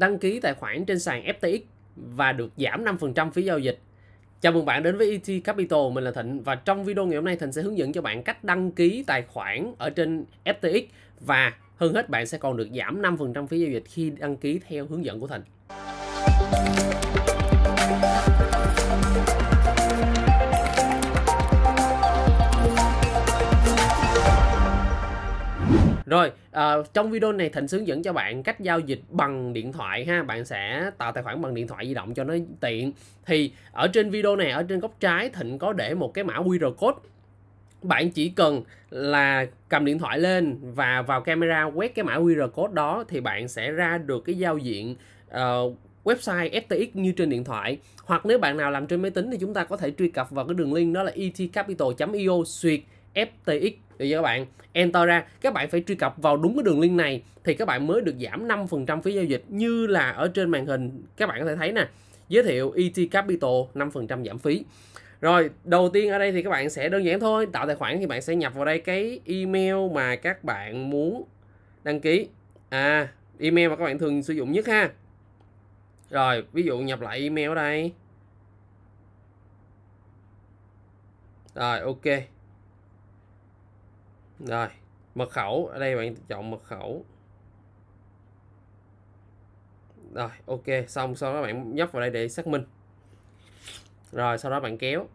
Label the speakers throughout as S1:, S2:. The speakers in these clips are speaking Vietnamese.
S1: đăng ký tài khoản trên sàn FTX và được giảm 5% phí giao dịch. Chào mừng bạn đến với ET Capital, mình là Thịnh và trong video ngày hôm nay Thịnh sẽ hướng dẫn cho bạn cách đăng ký tài khoản ở trên FTX và hơn hết bạn sẽ còn được giảm 5% phí giao dịch khi đăng ký theo hướng dẫn của Thịnh. Rồi, uh, trong video này Thịnh hướng dẫn cho bạn cách giao dịch bằng điện thoại ha. Bạn sẽ tạo tài khoản bằng điện thoại di động cho nó tiện. Thì ở trên video này, ở trên góc trái Thịnh có để một cái mã QR code. Bạn chỉ cần là cầm điện thoại lên và vào camera quét cái mã QR code đó thì bạn sẽ ra được cái giao diện uh, website FTX như trên điện thoại hoặc nếu bạn nào làm trên máy tính thì chúng ta có thể truy cập vào cái đường link đó là etcapital.io e suyệt FTX được chưa các bạn enter ra các bạn phải truy cập vào đúng cái đường link này thì các bạn mới được giảm 5% phí giao dịch như là ở trên màn hình các bạn có thể thấy nè giới thiệu ET Capital 5% giảm phí rồi đầu tiên ở đây thì các bạn sẽ đơn giản thôi tạo tài khoản thì bạn sẽ nhập vào đây cái email mà các bạn muốn đăng ký à email mà các bạn thường sử dụng nhất ha rồi ví dụ nhập lại email ở đây rồi ok rồi mật khẩu ở đây bạn chọn mật khẩu rồi ok xong sau đó bạn nhấp vào đây để xác minh rồi sau đó bạn kéo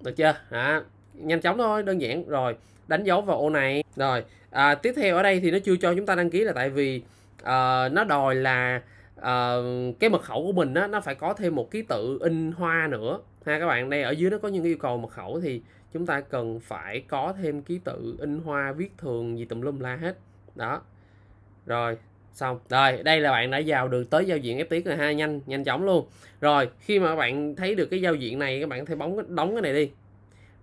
S1: được chưa à, nhanh chóng thôi đơn giản rồi đánh dấu vào ô này rồi à, tiếp theo ở đây thì nó chưa cho chúng ta đăng ký là tại vì à, nó đòi là à, cái mật khẩu của mình á, nó phải có thêm một ký tự in hoa nữa ha các bạn đây ở dưới nó có những yêu cầu mật khẩu thì chúng ta cần phải có thêm ký tự in hoa viết thường gì tùm lum la hết đó rồi xong rồi đây là bạn đã vào được tới giao diện FTX rồi ha nhanh nhanh chóng luôn rồi khi mà bạn thấy được cái giao diện này các bạn thấy bóng đóng cái này đi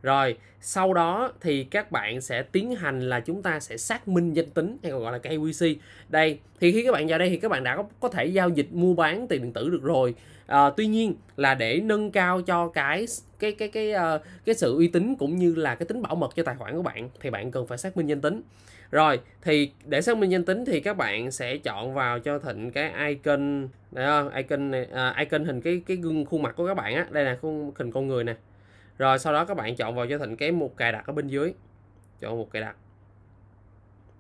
S1: rồi sau đó thì các bạn sẽ tiến hành là chúng ta sẽ xác minh danh tính hay còn gọi là KYC đây thì khi các bạn vào đây thì các bạn đã có, có thể giao dịch mua bán tiền điện tử được rồi à, tuy nhiên là để nâng cao cho cái cái cái cái uh, cái sự uy tín cũng như là cái tính bảo mật cho tài khoản của bạn thì bạn cần phải xác minh danh tính rồi thì để xác minh danh tính thì các bạn sẽ chọn vào cho thịnh cái icon này, icon này, uh, icon hình cái cái gương khuôn mặt của các bạn á đây là khuôn hình con người nè rồi sau đó các bạn chọn vào cho diện cái mục cài đặt ở bên dưới chọn mục cài đặt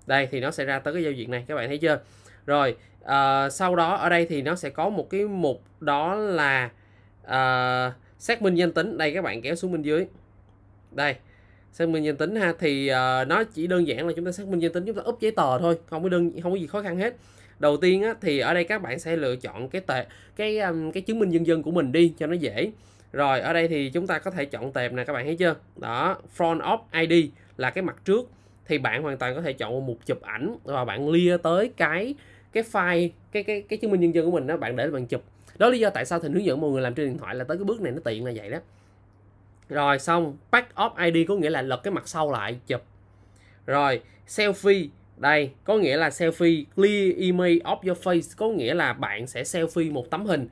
S1: đây thì nó sẽ ra tới cái giao diện này các bạn thấy chưa rồi à, sau đó ở đây thì nó sẽ có một cái mục đó là à, xác minh danh tính đây các bạn kéo xuống bên dưới đây xác minh danh tính ha thì uh, nó chỉ đơn giản là chúng ta xác minh danh tính chúng ta úp giấy tờ thôi không có đơn không có gì khó khăn hết đầu tiên á, thì ở đây các bạn sẽ lựa chọn cái tệ cái um, cái chứng minh nhân dân của mình đi cho nó dễ rồi ở đây thì chúng ta có thể chọn tệp nè các bạn thấy chưa đó front of id là cái mặt trước thì bạn hoàn toàn có thể chọn một chụp ảnh và bạn lia tới cái cái file cái cái cái chứng minh nhân dân của mình đó bạn để bạn chụp đó lý do tại sao thịnh hướng dẫn mọi người làm trên điện thoại là tới cái bước này nó tiện là vậy đó rồi xong back off id có nghĩa là lật cái mặt sau lại chụp rồi selfie đây có nghĩa là selfie clear image of your face có nghĩa là bạn sẽ selfie một tấm hình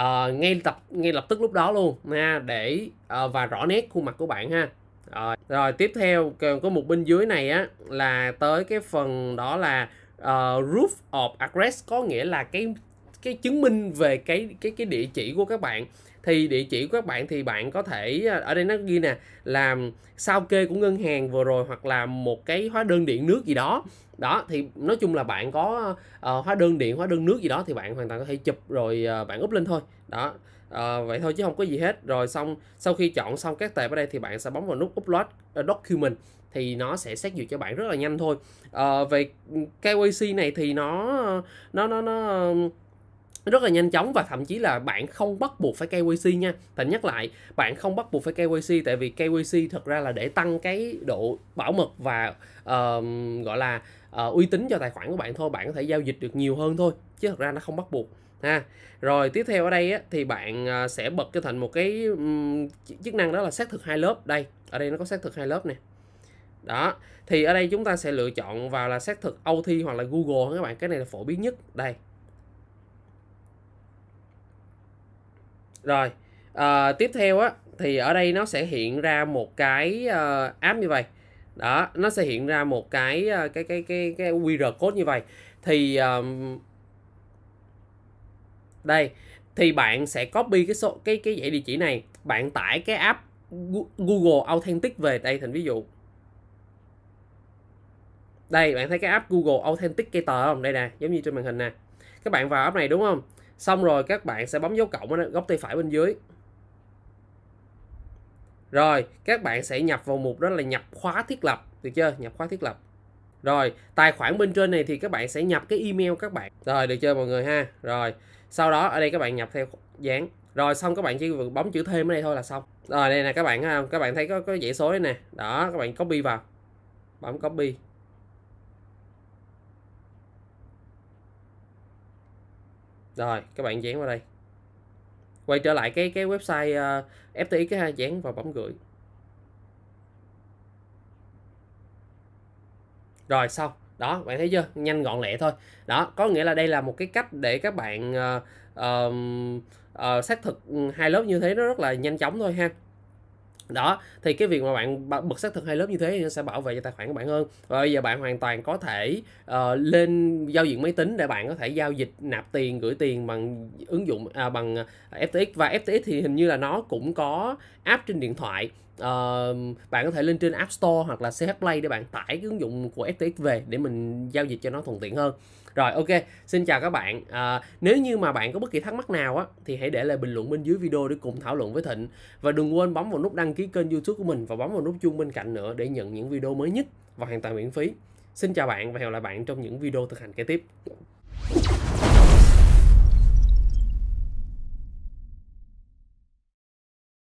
S1: uh, ngay tập ngay lập tức lúc đó luôn nha để uh, và rõ nét khuôn mặt của bạn ha rồi, ờ, rồi tiếp theo có một bên dưới này á là tới cái phần đó là uh, roof of address có nghĩa là cái cái chứng minh về cái cái cái địa chỉ của các bạn thì địa chỉ của các bạn thì bạn có thể à, ở đây nó ghi nè là sao kê của ngân hàng vừa rồi hoặc là một cái hóa đơn điện nước gì đó đó thì nói chung là bạn có uh, hóa đơn điện hóa đơn nước gì đó thì bạn hoàn toàn có thể chụp rồi uh, bạn up lên thôi đó uh, vậy thôi chứ không có gì hết rồi xong sau khi chọn xong các tệp ở đây thì bạn sẽ bấm vào nút upload document thì nó sẽ xét duyệt cho bạn rất là nhanh thôi uh, về KYC này thì nó nó nó nó uh, nó rất là nhanh chóng và thậm chí là bạn không bắt buộc phải KYC nha Thành nhắc lại bạn không bắt buộc phải KYC tại vì KYC thật ra là để tăng cái độ bảo mật và uh, gọi là uh, uy tín cho tài khoản của bạn thôi bạn có thể giao dịch được nhiều hơn thôi chứ thật ra nó không bắt buộc ha rồi tiếp theo ở đây á, thì bạn ờ, sẽ bật cho thành một cái um, chức năng đó là xác thực hai lớp đây ở đây nó có xác thực hai lớp nè đó thì ở đây chúng ta sẽ lựa chọn vào là xác thực OT hoặc là Google các bạn cái này là phổ biến nhất đây rồi à, tiếp theo á thì ở đây nó sẽ hiện ra một cái uh, app như vậy đó nó sẽ hiện ra một cái uh, cái cái cái cái QR code như vậy thì um, đây thì bạn sẽ copy cái số cái cái dãy địa chỉ này bạn tải cái app Google Authentic về đây thành ví dụ đây bạn thấy cái app Google Authenticator không đây nè giống như trên màn hình nè các bạn vào app này đúng không xong rồi các bạn sẽ bấm dấu cộng ở góc tay phải bên dưới rồi các bạn sẽ nhập vào mục đó là nhập khóa thiết lập được chưa nhập khóa thiết lập rồi tài khoản bên trên này thì các bạn sẽ nhập cái email các bạn rồi được chưa mọi người ha rồi sau đó ở đây các bạn nhập theo dán rồi xong các bạn chỉ bấm chữ thêm ở đây thôi là xong rồi đây nè các bạn ha các bạn thấy có có dãy số này nè đó các bạn copy vào bấm copy rồi các bạn dán vào đây quay trở lại cái cái website uh, ờ, FTX cái ha dán vào bấm gửi rồi xong đó bạn thấy chưa nhanh gọn lẹ thôi đó có nghĩa là đây là một cái cách để các bạn uh, uh, uh, xác thực ừ, hai lớp như thế nó rất là nhanh chóng thôi ha đó thì cái việc mà bạn bật xác thực hai lớp như thế thì nó sẽ bảo vệ cho tài khoản của bạn hơn và bây giờ bạn hoàn toàn có thể uh, lên giao diện máy tính để bạn có thể giao dịch nạp tiền gửi tiền bằng ứng dụng à, bằng FTX và FTX thì hình như là nó cũng có app trên điện thoại uh, bạn có thể lên trên App Store hoặc là CH Play để bạn tải cái ứng dụng của FTX về để mình giao dịch cho nó thuận tiện hơn rồi ok xin chào các bạn à, nếu như mà bạn có bất kỳ thắc mắc nào á thì hãy để lại bình luận bên dưới video để cùng thảo luận với thịnh và đừng quên bấm vào nút đăng ký kênh youtube của mình và bấm vào nút chuông bên cạnh nữa để nhận những video mới nhất và hoàn toàn miễn phí xin chào bạn và hẹn gặp lại bạn trong những video thực hành kế tiếp